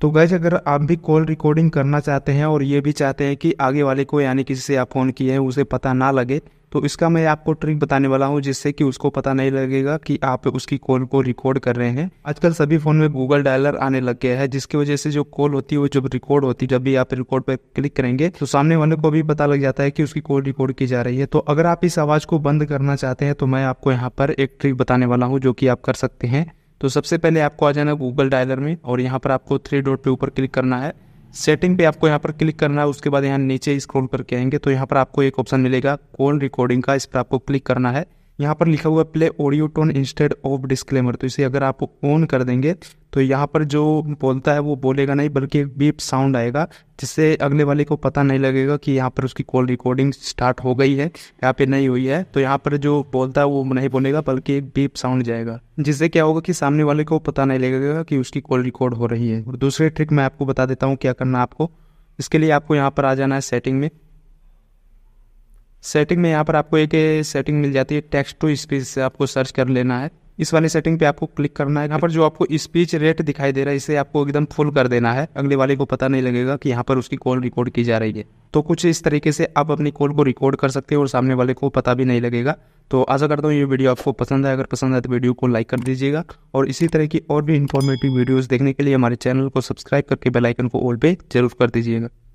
तो गैज अगर आप भी कॉल रिकॉर्डिंग करना चाहते हैं और ये भी चाहते हैं कि आगे वाले को यानी किसी से आप फ़ोन किए हैं उसे पता ना लगे तो इसका मैं आपको ट्रिक बताने वाला हूँ जिससे कि उसको पता नहीं लगेगा कि आप उसकी कॉल को रिकॉर्ड कर रहे हैं आजकल सभी फ़ोन में गूगल डायलर आने लग गया है जिसकी वजह से जो कॉल होती है वो जब रिकॉर्ड होती है जब भी आप रिकॉर्ड पर क्लिक करेंगे तो सामने वाले को भी पता लग जाता है कि उसकी कॉल रिकॉर्ड की जा रही है तो अगर आप इस आवाज़ को बंद करना चाहते हैं तो मैं आपको यहाँ पर एक ट्रिक बताने वाला हूँ जो कि आप कर सकते हैं तो सबसे पहले आपको आ जाना गूगल डायलर में और यहाँ पर आपको थ्री डॉट पे ऊपर क्लिक करना है सेटिंग पे आपको यहाँ पर क्लिक करना है उसके बाद यहाँ नीचे स्क्रॉल करके आएंगे तो यहाँ पर आपको एक ऑप्शन मिलेगा कॉल रिकॉर्डिंग का इस पर आपको क्लिक करना है यहाँ पर लिखा हुआ play audio tone instead of disclaimer तो इसे अगर आप ऑन कर देंगे तो यहाँ पर जो बोलता है वो बोलेगा नहीं बल्कि एक बीप साउंड आएगा जिससे अगले वाले को पता नहीं लगेगा कि यहाँ पर उसकी कॉल रिकॉर्डिंग स्टार्ट हो गई है यहाँ फिर नहीं हुई है तो यहाँ पर जो बोलता है वो नहीं बोलेगा बल्कि एक बीप साउंड जाएगा जिससे क्या होगा कि सामने वाले को पता नहीं लगेगा कि उसकी कॉल रिकॉर्ड हो रही है और दूसरे ट्रिक मैं आपको बता देता हूँ क्या करना आपको इसके लिए आपको यहाँ पर आ जाना है सेटिंग में सेटिंग में यहाँ पर आपको एक सेटिंग मिल जाती है टेक्स्ट टू स्पीच से आपको सर्च कर लेना है इस वाले सेटिंग पे आपको क्लिक करना है यहाँ पर जो आपको स्पीच रेट दिखाई दे रहा है इसे आपको एकदम फुल कर देना है अगले वाले को पता नहीं लगेगा कि यहाँ पर उसकी कॉल रिकॉर्ड की जा रही है तो कुछ इस तरीके से आप अपनी कॉल को रिकॉर्ड कर सकते हो और सामने वाले को पता भी नहीं लगेगा तो आशा करता हूँ ये वीडियो आपको पसंद है अगर पसंद है तो वीडियो को लाइक कर दीजिएगा और इसी तरह की और भी इन्फॉर्मेटिव वीडियोज़ देखने के लिए हमारे चैनल को सब्सक्राइब करके बेलाइकन को ऑल पे जरूर कर दीजिएगा